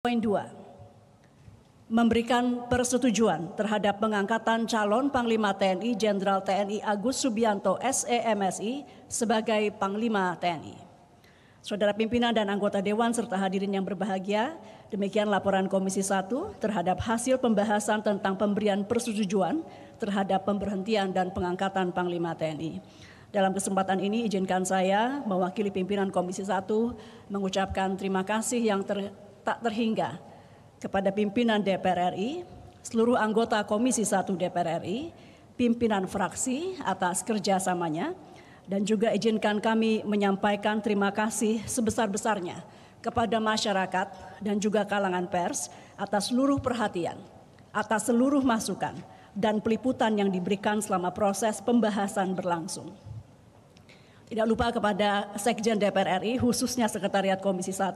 Poin 2. Memberikan persetujuan terhadap pengangkatan calon Panglima TNI Jenderal TNI Agus Subianto SEMSI sebagai Panglima TNI. Saudara pimpinan dan anggota dewan serta hadirin yang berbahagia, demikian laporan Komisi 1 terhadap hasil pembahasan tentang pemberian persetujuan terhadap pemberhentian dan pengangkatan Panglima TNI. Dalam kesempatan ini izinkan saya mewakili pimpinan Komisi 1 mengucapkan terima kasih yang ter tak terhingga kepada pimpinan DPR RI, seluruh anggota Komisi 1 DPR RI, pimpinan fraksi atas kerjasamanya, dan juga izinkan kami menyampaikan terima kasih sebesar-besarnya kepada masyarakat dan juga kalangan pers atas seluruh perhatian, atas seluruh masukan, dan peliputan yang diberikan selama proses pembahasan berlangsung. Tidak lupa kepada Sekjen DPR RI, khususnya Sekretariat Komisi 1,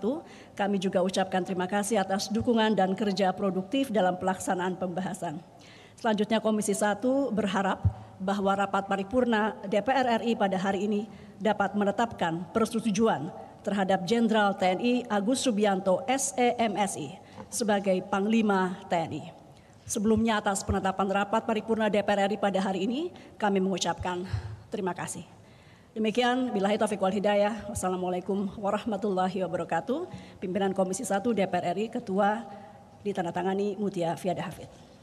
kami juga ucapkan terima kasih atas dukungan dan kerja produktif dalam pelaksanaan pembahasan. Selanjutnya Komisi 1 berharap bahwa rapat paripurna DPR RI pada hari ini dapat menetapkan persetujuan terhadap Jenderal TNI Agus Subianto SEMSI sebagai Panglima TNI. Sebelumnya atas penetapan rapat paripurna DPR RI pada hari ini, kami mengucapkan terima kasih. Demikian bila taufiq wal hidayah. Wassalamualaikum warahmatullahi wabarakatuh. Pimpinan Komisi 1 DPR RI Ketua ditandatangani Mutia Fiada Hafid.